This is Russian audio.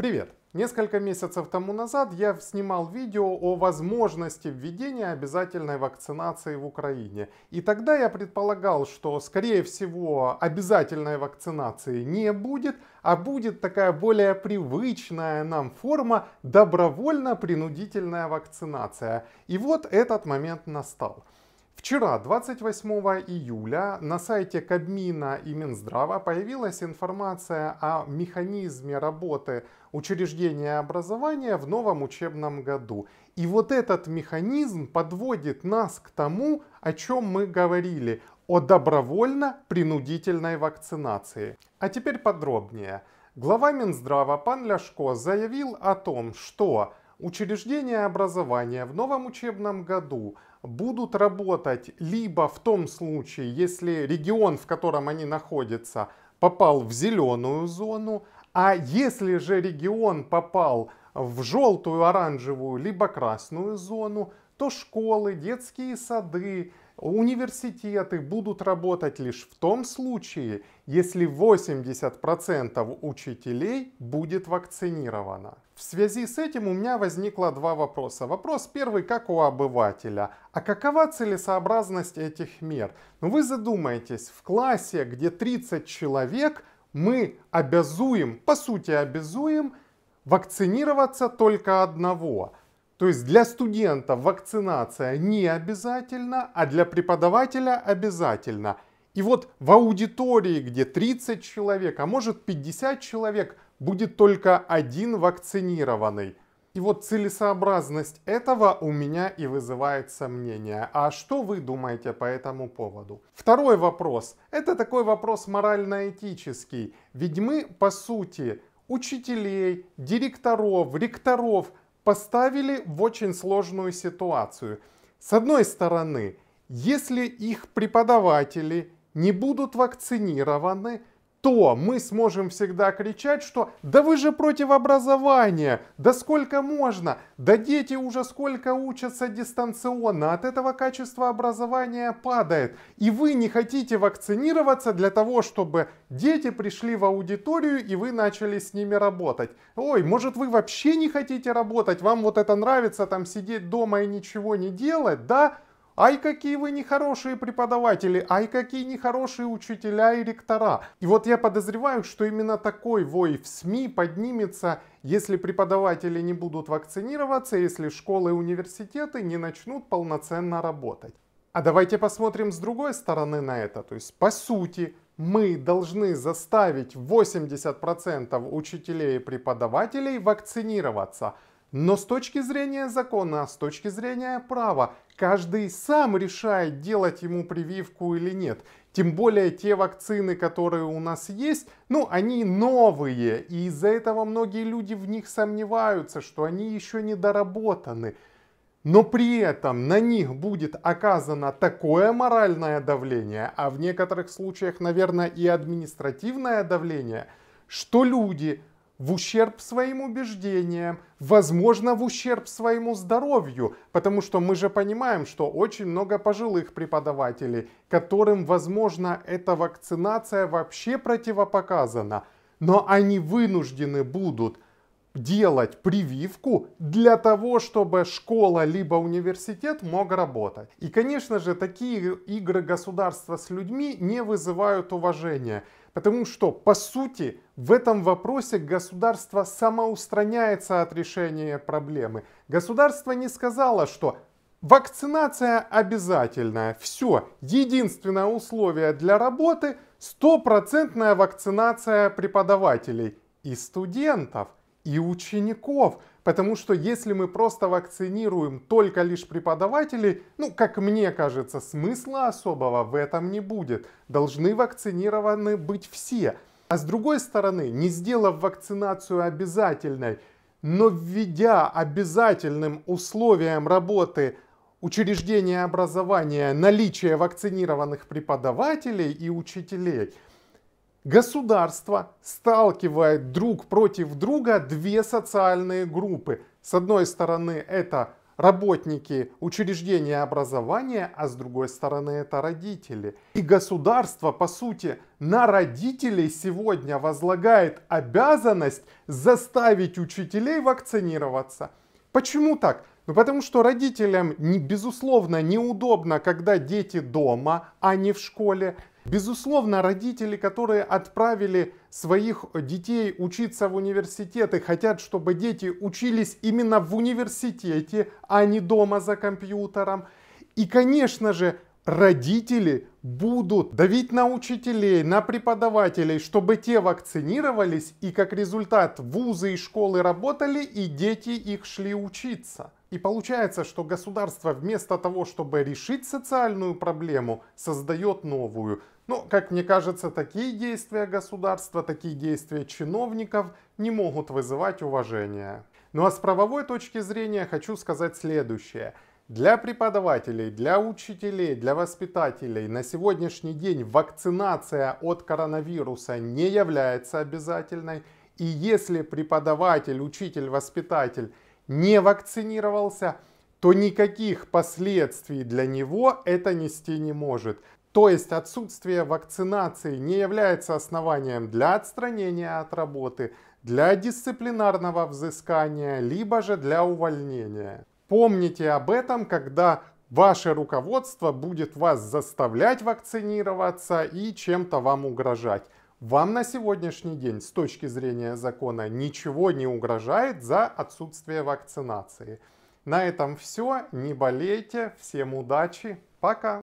Привет! Несколько месяцев тому назад я снимал видео о возможности введения обязательной вакцинации в Украине. И тогда я предполагал, что, скорее всего, обязательной вакцинации не будет, а будет такая более привычная нам форма добровольно-принудительная вакцинация. И вот этот момент настал. Вчера, 28 июля, на сайте Кабмина и Минздрава появилась информация о механизме работы учреждения образования в новом учебном году. И вот этот механизм подводит нас к тому, о чем мы говорили, о добровольно-принудительной вакцинации. А теперь подробнее. Глава Минздрава пан Ляшко заявил о том, что Учреждения образования в новом учебном году будут работать либо в том случае, если регион, в котором они находятся, попал в зеленую зону, а если же регион попал в желтую, оранжевую, либо красную зону, то школы, детские сады, университеты будут работать лишь в том случае, если 80% учителей будет вакцинировано. В связи с этим у меня возникло два вопроса. Вопрос первый, как у обывателя. А какова целесообразность этих мер? Ну вы задумаетесь, в классе, где 30 человек, мы обязуем, по сути обязуем вакцинироваться только одного. То есть для студента вакцинация не обязательно, а для преподавателя обязательно. И вот в аудитории, где 30 человек, а может 50 человек, будет только один вакцинированный. И вот целесообразность этого у меня и вызывает сомнения. А что вы думаете по этому поводу? Второй вопрос. Это такой вопрос морально-этический. Ведь мы, по сути, учителей, директоров, ректоров поставили в очень сложную ситуацию. С одной стороны, если их преподаватели не будут вакцинированы, то мы сможем всегда кричать, что «да вы же против образования, да сколько можно, да дети уже сколько учатся дистанционно, от этого качество образования падает, и вы не хотите вакцинироваться для того, чтобы дети пришли в аудиторию и вы начали с ними работать. Ой, может вы вообще не хотите работать, вам вот это нравится, там сидеть дома и ничего не делать, да?» Ай, какие вы нехорошие преподаватели, ай, какие нехорошие учителя и ректора. И вот я подозреваю, что именно такой вой в СМИ поднимется, если преподаватели не будут вакцинироваться, если школы и университеты не начнут полноценно работать. А давайте посмотрим с другой стороны на это. То есть, по сути, мы должны заставить 80% учителей и преподавателей вакцинироваться. Но с точки зрения закона, с точки зрения права, каждый сам решает, делать ему прививку или нет. Тем более те вакцины, которые у нас есть, ну, они новые, и из-за этого многие люди в них сомневаются, что они еще не доработаны. Но при этом на них будет оказано такое моральное давление, а в некоторых случаях, наверное, и административное давление, что люди в ущерб своим убеждениям, возможно, в ущерб своему здоровью, потому что мы же понимаем, что очень много пожилых преподавателей, которым, возможно, эта вакцинация вообще противопоказана, но они вынуждены будут – делать прививку для того, чтобы школа либо университет мог работать. И, конечно же, такие игры государства с людьми не вызывают уважения, потому что, по сути, в этом вопросе государство самоустраняется от решения проблемы. Государство не сказало, что Вакцинация обязательная. Все. Единственное условие для работы – стопроцентная вакцинация преподавателей и студентов – и учеников. Потому что если мы просто вакцинируем только лишь преподавателей, ну, как мне кажется, смысла особого в этом не будет. Должны вакцинированы быть все. А с другой стороны, не сделав вакцинацию обязательной, но введя обязательным условием работы учреждения образования наличие вакцинированных преподавателей и учителей – Государство сталкивает друг против друга две социальные группы. С одной стороны это работники учреждения образования, а с другой стороны это родители. И государство, по сути, на родителей сегодня возлагает обязанность заставить учителей вакцинироваться. Почему так? Ну потому что родителям, безусловно, неудобно, когда дети дома, а не в школе. Безусловно, родители, которые отправили своих детей учиться в университеты, хотят, чтобы дети учились именно в университете, а не дома за компьютером. И, конечно же, родители будут давить на учителей, на преподавателей, чтобы те вакцинировались, и как результат вузы и школы работали, и дети их шли учиться. И получается, что государство вместо того, чтобы решить социальную проблему, создает новую. Но, как мне кажется, такие действия государства, такие действия чиновников не могут вызывать уважения. Ну а с правовой точки зрения хочу сказать следующее. Для преподавателей, для учителей, для воспитателей на сегодняшний день вакцинация от коронавируса не является обязательной. И если преподаватель, учитель, воспитатель не вакцинировался, то никаких последствий для него это нести не может. То есть отсутствие вакцинации не является основанием для отстранения от работы, для дисциплинарного взыскания, либо же для увольнения. Помните об этом, когда ваше руководство будет вас заставлять вакцинироваться и чем-то вам угрожать. Вам на сегодняшний день с точки зрения закона ничего не угрожает за отсутствие вакцинации. На этом все. Не болейте. Всем удачи. Пока.